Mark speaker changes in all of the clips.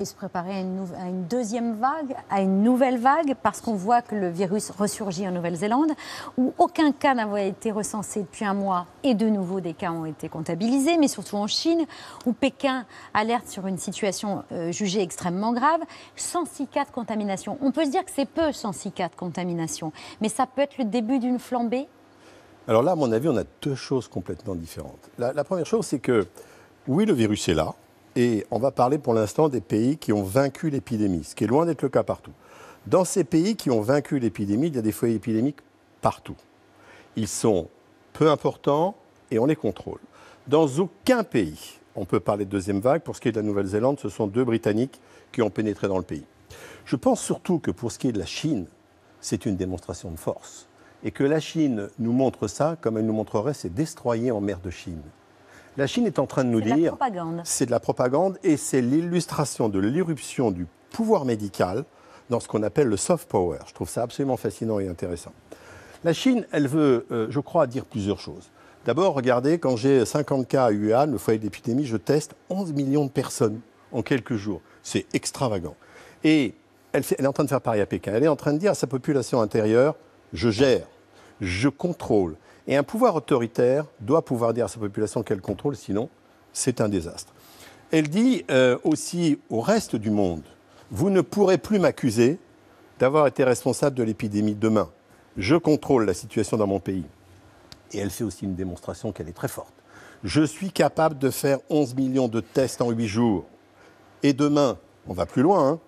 Speaker 1: et se préparer à une, deuxième vague, à une nouvelle vague, parce qu'on voit que le virus ressurgit en Nouvelle-Zélande, où aucun cas n'avait été recensé depuis un mois et de nouveau des cas ont été comptabilisés, mais surtout en Chine, où Pékin alerte sur une situation euh, jugée extrêmement grave, 106 cas de contamination. On peut se dire que c'est peu 106 cas de contamination, mais ça peut être le début d'une flambée.
Speaker 2: Alors là, à mon avis, on a deux choses complètement différentes. la première chose, c'est que oui, le virus est là, et on va parler pour l'instant des pays qui ont vaincu l'épidémie, ce qui est loin d'être le cas partout. Dans ces pays qui ont vaincu l'épidémie, il y a des foyers épidémiques partout. Ils sont peu importants et on les contrôle. Dans aucun pays, on peut parler de deuxième vague. Pour ce qui est de la Nouvelle-Zélande, ce sont deux Britanniques qui ont pénétré dans le pays. Je pense surtout que pour ce qui est de la Chine, c'est une démonstration de force. Et que la Chine nous montre ça comme elle nous montrerait ses destroyers en mer de Chine. La Chine est en train de nous dire. C'est de la propagande. Et c'est l'illustration de l'irruption du pouvoir médical dans ce qu'on appelle le soft power. Je trouve ça absolument fascinant et intéressant. La Chine, elle veut, euh, je crois, dire plusieurs choses. D'abord, regardez, quand j'ai 50 cas à Wuhan, le foyer d'épidémie, je teste 11 millions de personnes en quelques jours. C'est extravagant. Et elle, est en train de faire pari à Pékin. Elle est en train de dire à sa population intérieure, je gère, je contrôle, et un pouvoir autoritaire doit pouvoir dire à sa population qu'elle contrôle, sinon c'est un désastre. Elle dit euh, aussi au reste du monde, vous ne pourrez plus m'accuser d'avoir été responsable de l'épidémie demain. Je contrôle la situation dans mon pays. Et elle fait aussi une démonstration qu'elle est très forte. Je suis capable de faire 11 millions de tests en 8 jours. Et demain, on va plus loin. Hein.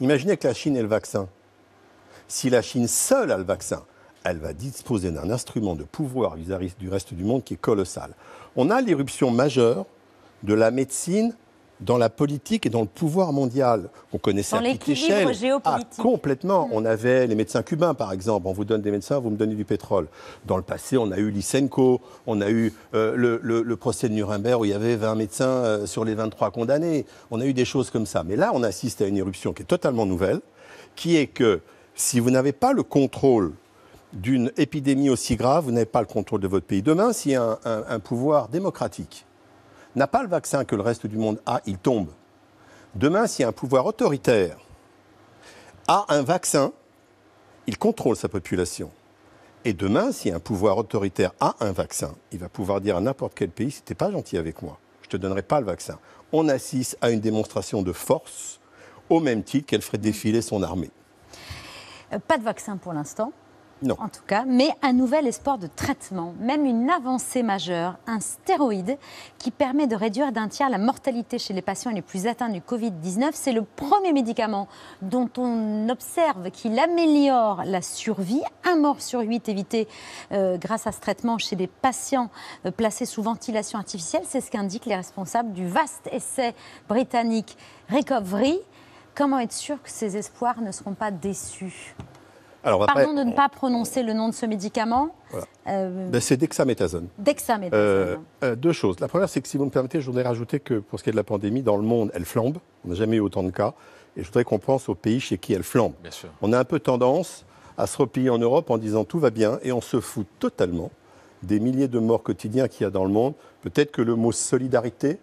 Speaker 2: Imaginez que la Chine ait le vaccin. Si la Chine seule a le vaccin, elle va disposer d'un instrument de pouvoir vis-à-vis du reste du monde qui est colossal. On a l'éruption majeure de la médecine dans la politique et dans le pouvoir mondial. On connaissait dans à petite échelle. Ah, complètement. On avait les médecins cubains, par exemple. On vous donne des médecins, vous me donnez du pétrole. Dans le passé, on a eu Lysenko, on a eu euh, le, procès de Nuremberg où il y avait 20 médecins euh, sur les 23 condamnés. On a eu des choses comme ça. Mais là, on assiste à une éruption qui est totalement nouvelle, qui est que si vous n'avez pas le contrôle d'une épidémie aussi grave, vous n'avez pas le contrôle de votre pays. Demain, si un, pouvoir démocratique n'a pas le vaccin que le reste du monde a, il tombe. Demain, si un pouvoir autoritaire a un vaccin, il contrôle sa population. Et demain, si un pouvoir autoritaire a un vaccin, il va pouvoir dire à n'importe quel pays, c'était pas gentil avec moi, je te donnerai pas le vaccin. On assiste à une démonstration de force, au même titre qu'elle ferait défiler son armée.
Speaker 1: Euh, pas de vaccin pour l'instant. Non. En tout cas, mais un nouvel espoir de traitement, même une avancée majeure, un stéroïde qui permet de réduire d'un tiers la mortalité chez les patients les plus atteints du Covid-19. C'est le premier médicament dont on observe qu'il améliore la survie. Un mort sur huit évité euh, grâce à ce traitement chez des patients euh, placés sous ventilation artificielle. C'est ce qu'indiquent les responsables du vaste essai britannique Recovery. Comment être sûr que ces espoirs ne seront pas déçus
Speaker 2: Pardon de ne pas
Speaker 1: prononcer le nom de ce médicament. Euh, ben,
Speaker 2: c'est Dexamethasone. Euh, euh, deux choses. La première, c'est que si vous me permettez, je voudrais rajouter que pour ce qui est de la pandémie, dans le monde, elle flambe. On n'a jamais eu autant de cas. Et je voudrais qu'on pense aux pays chez qui elle flambe. Bien sûr. On a un peu tendance à se replier en Europe en disant tout va bien et on se fout totalement des milliers de morts quotidiens qu'il y a dans le monde. Peut-être que le mot solidarité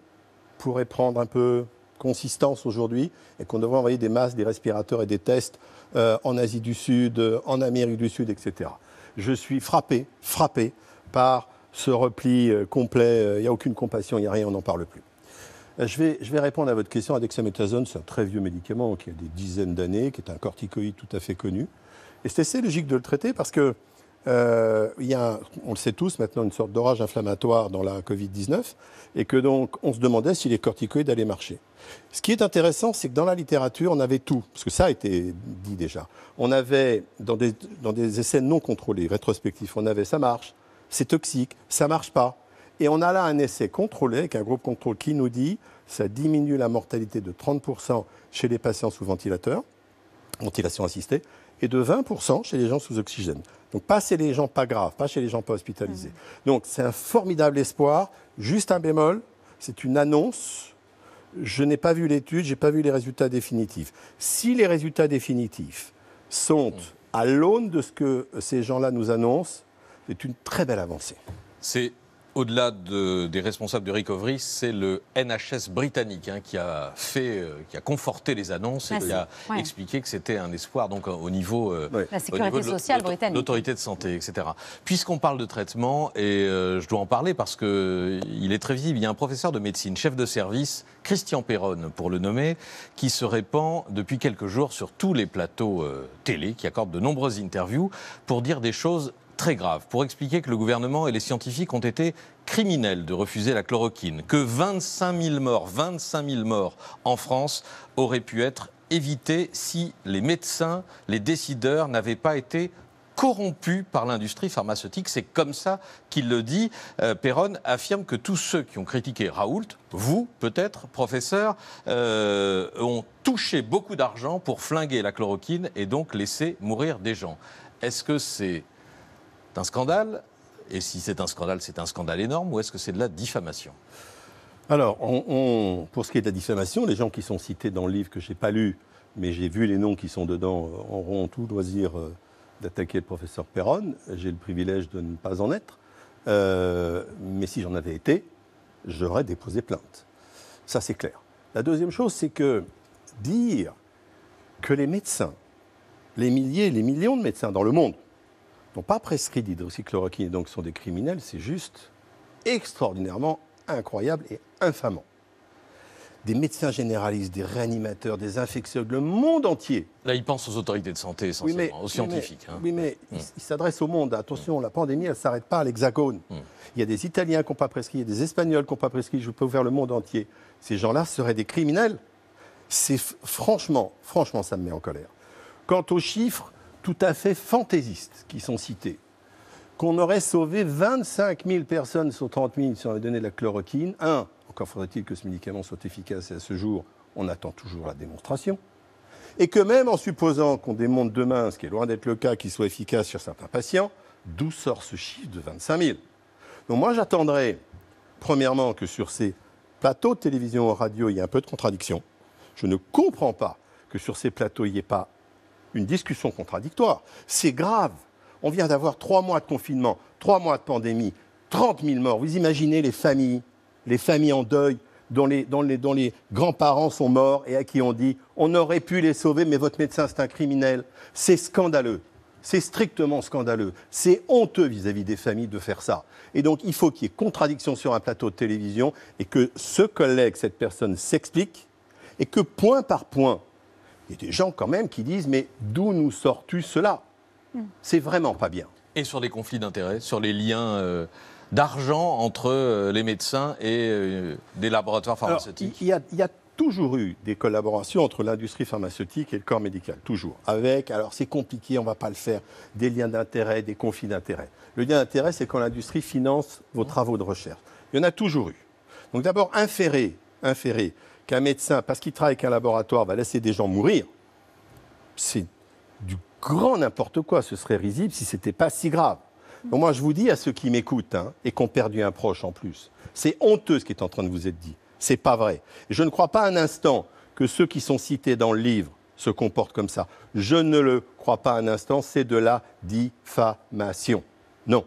Speaker 2: pourrait prendre un peu consistance aujourd'hui et qu'on devrait envoyer des masques, des respirateurs et des tests euh, en Asie du Sud, euh, en Amérique du Sud, etc. Je suis frappé, frappé par ce repli euh, complet. Il n'y a aucune compassion, il n'y a rien, on n'en parle plus. Je vais, je vais, répondre à votre question. Adexamethasone, c'est un très vieux médicament qui a des dizaines d'années, qui est un corticoïde tout à fait connu. Et c'est assez logique de le traiter parce que euh, il y a, on le sait tous maintenant, une sorte d'orage inflammatoire dans la Covid-19, et que donc on se demandait si les corticoïdes allaient marcher. Ce qui est intéressant, c'est que dans la littérature, on avait tout, parce que ça a été dit déjà. On avait, dans des, dans des essais non contrôlés, rétrospectifs, on avait ça marche, c'est toxique, ça marche pas. Et on a là un essai contrôlé, avec un groupe contrôle qui nous dit ça diminue la mortalité de 30% chez les patients sous ventilateur, ventilation assistée, et de 20% chez les gens sous oxygène. Donc pas chez les gens pas graves, pas chez les gens pas hospitalisés. Donc c'est un formidable espoir, juste un bémol, c'est une annonce. Je n'ai pas vu l'étude, j'ai pas vu les résultats définitifs. Si les résultats définitifs sont à l'aune de ce que ces gens-là nous annoncent, c'est une très belle avancée.
Speaker 3: Au-delà des responsables de recovery, c'est le NHS britannique hein, qui a fait, euh, qui a conforté les annonces et bah, qui a expliqué que c'était un espoir donc euh, au niveau, euh, de la sécurité sociale britannique, l'autorité de santé, etc. Puisqu'on parle de traitement et je dois en parler parce que il est très visible. Il y a un professeur de médecine, chef de service, Christian Perron pour le nommer, qui se répand depuis quelques jours sur tous les plateaux télé, qui accorde de nombreuses interviews pour dire des choses très grave pour expliquer que le gouvernement et les scientifiques ont été criminels de refuser la chloroquine, que 25 000 morts, 25 000 morts en France auraient pu être évitées si les médecins, les décideurs n'avaient pas été corrompus par l'industrie pharmaceutique. C'est comme ça qu'il le dit. Euh, Perron affirme que tous ceux qui ont critiqué Raoult, vous peut-être, professeur, euh, ont touché beaucoup d'argent pour flinguer la chloroquine et donc laisser mourir des gens. Est-ce que c'est c'est un scandale Et si c'est un scandale, c'est un scandale énorme ou est-ce que c'est de la diffamation
Speaker 2: Alors, pour ce qui est de la diffamation, les gens qui sont cités dans le livre que je n'ai pas lu, mais j'ai vu les noms qui sont dedans, euh, auront tout loisir euh, d'attaquer le professeur Perron. J'ai le privilège de ne pas en être. Euh, mais si j'en avais été, j'aurais déposé plainte. Ça, c'est clair. La deuxième chose, c'est que dire que les médecins, les milliers, les millions de médecins dans le monde, n'ont pas prescrit d'hydroxychloroquine et donc sont des criminels, c'est juste extraordinairement incroyable et infamant. Des médecins généralistes, des réanimateurs, des infectieux, le monde entier. Là, ils pensent aux autorités de santé essentiellement, aux scientifiques. Oui, mais hein. mm. ils s'adressent au monde. Attention, la pandémie, elle ne s'arrête pas à l'hexagone. Mm. Il y a des Italiens qui n'ont pas prescrit, il des Espagnols qui n'ont pas prescrit, je peux vous le monde entier. Ces gens-là seraient des criminels. C'est franchement, franchement, ça me met en colère. Quant aux chiffres, tout à fait fantaisistes qui sont cités, qu'on aurait sauvé 25 000 personnes sur 30 000 si on avait donné de la chloroquine. Un, encore faudrait-il que ce médicament soit efficace et à ce jour, on attend toujours la démonstration. Et que même en supposant qu'on démonte demain, ce qui est loin d'être le cas, qu'il soit efficace sur certains patients, d'où sort ce chiffre de 25 000 Donc moi j'attendrai, premièrement, que sur ces plateaux de télévision ou radio, il y ait un peu de contradiction. Je ne comprends pas que sur ces plateaux, il n'y ait pas une discussion contradictoire. C'est grave. On vient d'avoir trois mois de confinement, trois mois de pandémie, 30 000 morts. Vous imaginez les familles, les familles en deuil, dont les, grands-parents sont morts et à qui on dit on aurait pu les sauver, mais votre médecin, c'est un criminel. C'est scandaleux. C'est strictement scandaleux. C'est honteux vis-à-vis -vis des familles de faire ça. Et donc, il faut qu'il y ait contradiction sur un plateau de télévision et que ce collègue, cette personne, s'explique et que point par point, il y a des gens quand même qui disent mais d'où nous sors-tu cela hmm. C'est vraiment pas bien.
Speaker 3: Et sur les conflits d'intérêts, sur les liens euh, d'argent entre euh, les médecins et euh, des laboratoires pharmaceutiques
Speaker 2: Il y, a toujours eu des collaborations entre l'industrie pharmaceutique et le corps médical, toujours. Avec, alors c'est compliqué, on ne va pas le faire, des liens d'intérêts, des conflits d'intérêts. Le lien d'intérêt, c'est quand l'industrie finance vos travaux de recherche. Il y en a toujours eu. Donc d'abord, inférer, inférer qu'un médecin, parce qu'il travaille avec un laboratoire, va laisser des gens mourir, c'est du grand n'importe quoi. Ce serait risible si ce n'était pas si grave. Donc moi, je vous dis à ceux qui m'écoutent hein, et qui ont perdu un proche en plus, c'est honteux ce qui est en train de vous être dit. n'est pas vrai. Je ne crois pas un instant que ceux qui sont cités dans le livre se comportent comme ça. Je ne le crois pas un instant. C'est de la diffamation. Non.